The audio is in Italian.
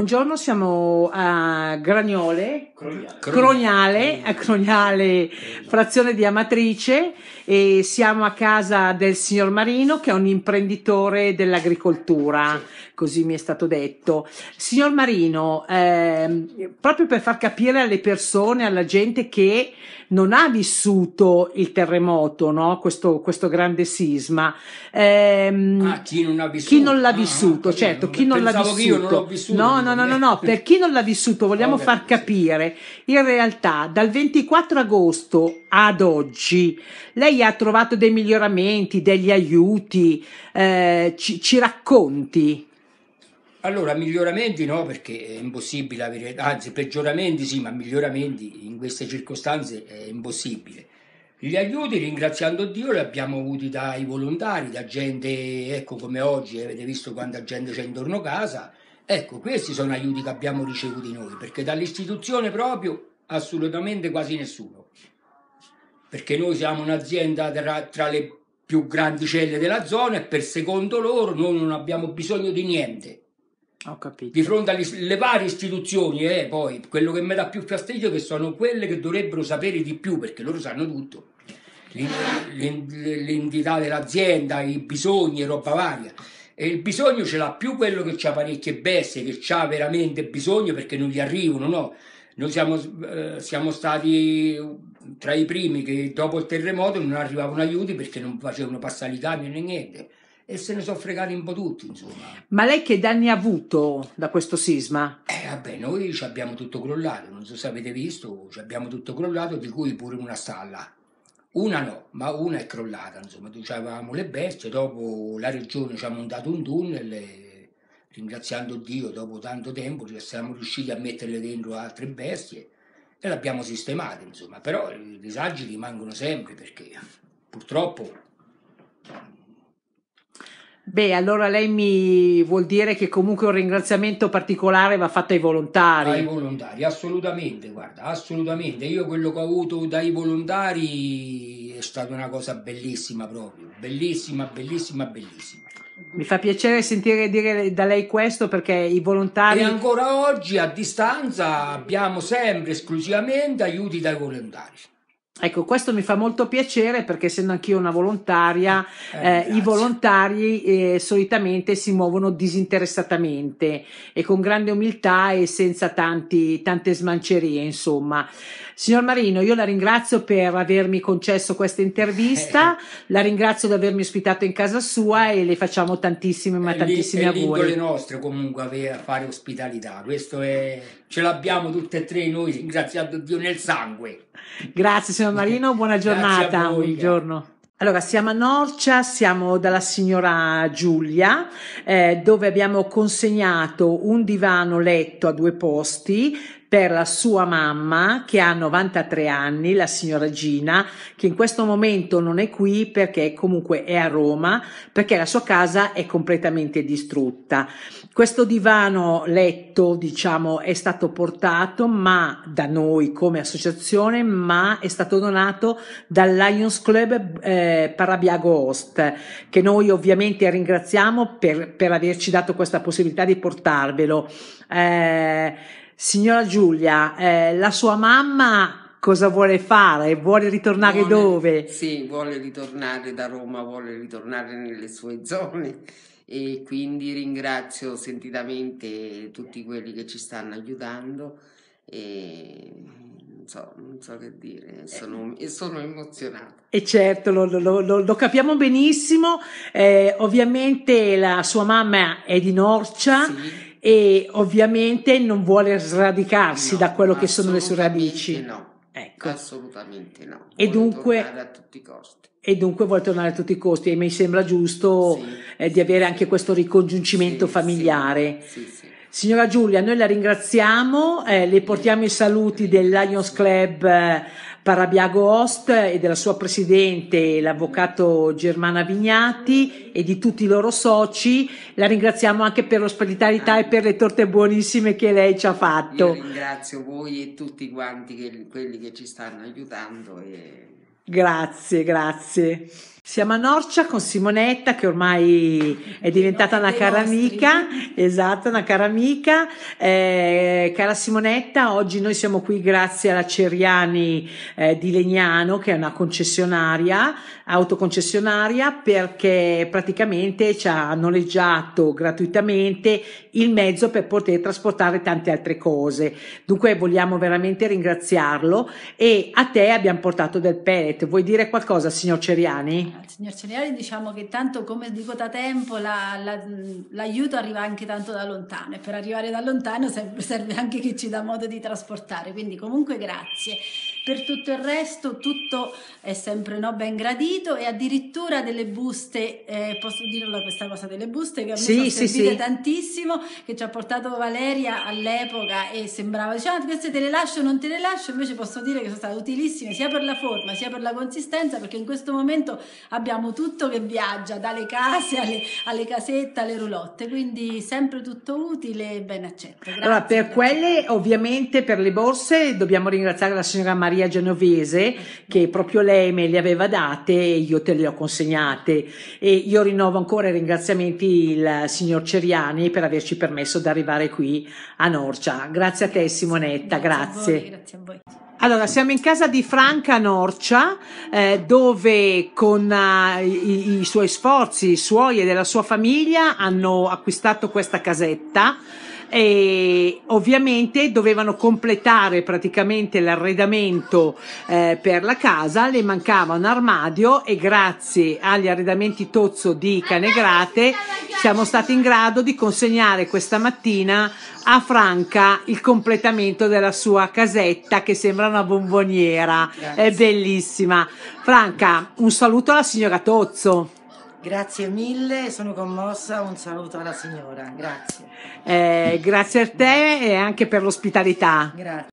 Buongiorno, siamo a Graniole, Crognale, a Crognale, frazione di Amatrice e siamo a casa del signor Marino che è un imprenditore dell'agricoltura, così mi è stato detto. Signor Marino, eh, proprio per far capire alle persone, alla gente che non ha vissuto il terremoto, no? questo, questo, grande sisma, eh, ah, chi non, l'ha vissuto, chi non l'ha ah, vissuto ah, certo, chi non l'ha vissuto. Io non l'ho vissuto. No, no, no, no, no, per chi non l'ha vissuto vogliamo oh, far capire, in realtà dal 24 agosto ad oggi lei ha trovato dei miglioramenti, degli aiuti, eh, ci, ci racconti? Allora, miglioramenti no, perché è impossibile avere, anzi peggioramenti sì, ma miglioramenti in queste circostanze è impossibile. Gli aiuti, ringraziando Dio, li abbiamo avuti dai volontari, da gente, ecco come oggi, avete visto quanta gente c'è intorno a casa, Ecco, questi sono aiuti che abbiamo ricevuto noi, perché dall'istituzione proprio assolutamente quasi nessuno. Perché noi siamo un'azienda tra, tra le più grandi celle della zona e per secondo loro noi non abbiamo bisogno di niente. Ho capito. Di fronte alle varie istituzioni, eh, poi quello che mi dà più fastidio è che sono quelle che dovrebbero sapere di più, perché loro sanno tutto. L'entità dell'azienda, i bisogni, roba varia e il bisogno ce l'ha più quello che ha parecchie bestie, che ha veramente bisogno perché non gli arrivano, no? Noi siamo, eh, siamo, stati tra i primi che dopo il terremoto non arrivavano aiuti perché non facevano passare i camion né niente. E se ne sono fregati un po' tutti, insomma. Ma lei che danni ha avuto da questo sisma? Eh, vabbè, noi ci abbiamo tutto crollato, non so se avete visto, ci abbiamo tutto crollato, di cui pure una stalla una no, ma una è crollata, insomma, avevamo le bestie, dopo la regione ci ha montato un tunnel e, ringraziando Dio dopo tanto tempo siamo riusciti a metterle dentro altre bestie e le abbiamo sistemate, insomma, però i disagi rimangono sempre perché purtroppo... Beh, allora lei mi vuol dire che comunque un ringraziamento particolare va fatto ai volontari. Ai volontari, assolutamente, guarda, assolutamente. Io quello che ho avuto dai volontari è stata una cosa bellissima proprio, bellissima, bellissima, bellissima. Mi fa piacere sentire dire da lei questo perché i volontari... E ancora oggi a distanza abbiamo sempre esclusivamente aiuti dai volontari. Ecco, questo mi fa molto piacere perché essendo anch'io una volontaria, eh, eh, i volontari eh, solitamente si muovono disinteressatamente e con grande umiltà e senza tanti, tante smancerie, insomma. Signor Marino, io la ringrazio per avermi concesso questa intervista, eh. la ringrazio di avermi ospitato in casa sua e le facciamo tantissime, ma tantissime è lì, è a voi. nostre comunque avere, fare ospitalità, questo è ce l'abbiamo tutte e tre noi, ringraziando Dio nel sangue. Grazie signor Marino, buona giornata, voi, buongiorno. Allora, siamo a Norcia, siamo dalla signora Giulia, eh, dove abbiamo consegnato un divano letto a due posti per la sua mamma che ha 93 anni, la signora Gina, che in questo momento non è qui perché comunque è a Roma, perché la sua casa è completamente distrutta. Questo divano letto, diciamo, è stato portato ma da noi come associazione, ma è stato donato dal Lions Club eh, Parabiago Host, che noi ovviamente ringraziamo per, per averci dato questa possibilità di portarvelo. Eh, Signora Giulia, eh, la sua mamma cosa vuole fare? Vuole ritornare vuole, dove? Sì, vuole ritornare da Roma, vuole ritornare nelle sue zone e quindi ringrazio sentitamente tutti quelli che ci stanno aiutando e non so, non so che dire, eh. sono, sono emozionata. E certo, lo, lo, lo, lo capiamo benissimo, eh, ovviamente la sua mamma è di Norcia. Sì e ovviamente non vuole sradicarsi no, da quello che sono le sue radici. No. Ecco. Assolutamente no. Vuole e dunque, a tutti i costi. e dunque vuole tornare a tutti i costi e mi sembra giusto sì, eh, di avere anche questo ricongiungimento sì, familiare. Sì, Signora Giulia, noi la ringraziamo, eh, le portiamo i saluti del Lions Club eh, Parabiago Host e della sua presidente, l'avvocato Germana Vignati e di tutti i loro soci. La ringraziamo anche per l'ospitalità ah. e per le torte buonissime che lei ci ha fatto. Io ringrazio voi e tutti quanti che, quelli che ci stanno aiutando. E... Grazie, grazie. Siamo a Norcia con Simonetta che ormai è diventata una cara amica, esatto, una cara amica. Eh, cara Simonetta, oggi noi siamo qui grazie alla Ceriani eh, di Legnano che è una concessionaria, autoconcessionaria, perché praticamente ci ha noleggiato gratuitamente il mezzo per poter trasportare tante altre cose. Dunque vogliamo veramente ringraziarlo e a te abbiamo portato del pellet. Vuoi dire qualcosa, signor Ceriani? al signor Celiari diciamo che tanto come dico da tempo la, la, l'aiuto arriva anche tanto da lontano e per arrivare da lontano serve anche che ci dà modo di trasportare, quindi comunque grazie. Per tutto il resto tutto è sempre no, ben gradito e addirittura delle buste, eh, posso dirlo questa cosa delle buste che a me sì, sono sì, sì. tantissimo, che ci ha portato Valeria all'epoca e sembrava, diciamo, ah, queste te le lascio o non te le lascio, invece posso dire che sono state utilissime sia per la forma sia per la consistenza perché in questo momento abbiamo tutto che viaggia, dalle case alle, alle casette, alle roulotte, quindi sempre tutto utile e ben accetto. Grazie, allora, per quelle ovviamente, per le borse, dobbiamo ringraziare la signora Maria notaia genovese che proprio lei me le aveva date e io te le ho consegnate e io rinnovo ancora i ringraziamenti il signor Ceriani per averci permesso di arrivare qui a Norcia. Grazie a te Simonetta, grazie. grazie. A voi, grazie a voi. Allora, siamo in casa di Franca Norcia, eh, dove con eh, i, i suoi sforzi i suoi e della sua famiglia hanno acquistato questa casetta e ovviamente dovevano completare praticamente l'arredamento eh, per la casa, le mancava un armadio e grazie agli arredamenti Tozzo di Canegrate siamo stati in grado di consegnare questa mattina a Franca il completamento della sua casetta che sembra una bomboniera, grazie. è bellissima. Franca, un saluto alla signora Tozzo. Grazie mille, sono commossa, un saluto alla signora, grazie. Eh, grazie a te e anche per l'ospitalità. Grazie.